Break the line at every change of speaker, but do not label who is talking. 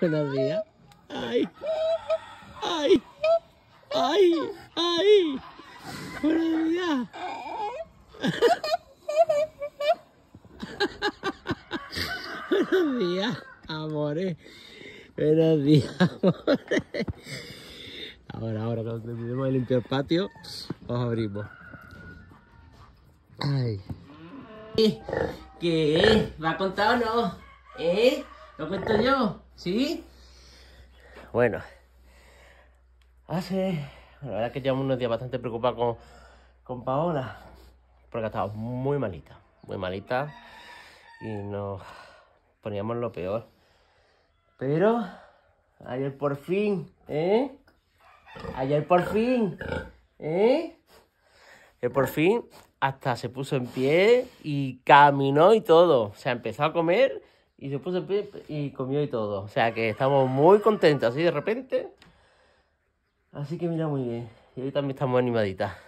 ¡Buenos días! ¡Ay! ¡Ay! ¡Ay! ¡Ay! Pero Buenos días, amores. Buenos días, amores. Ahora, ahora, cuando terminemos de limpiar el patio, os abrimos.
Ay. ¿Qué? ¿Va a contar o no? ¿Eh? ¿Lo cuento yo? ¿Sí? Bueno. Hace... La verdad es que llevamos unos días bastante preocupados con, Paola. Porque ha estado muy malita. Muy malita. Y nos poníamos lo peor. Pero... Ayer por fin, ¿eh? Ayer por fin, ¿eh? por fin hasta se puso en pie y caminó y todo. O sea, empezó a comer y se puso el y comió y todo. O sea que estamos muy contentos así de repente. Así que mira muy bien. Y hoy también estamos animaditas.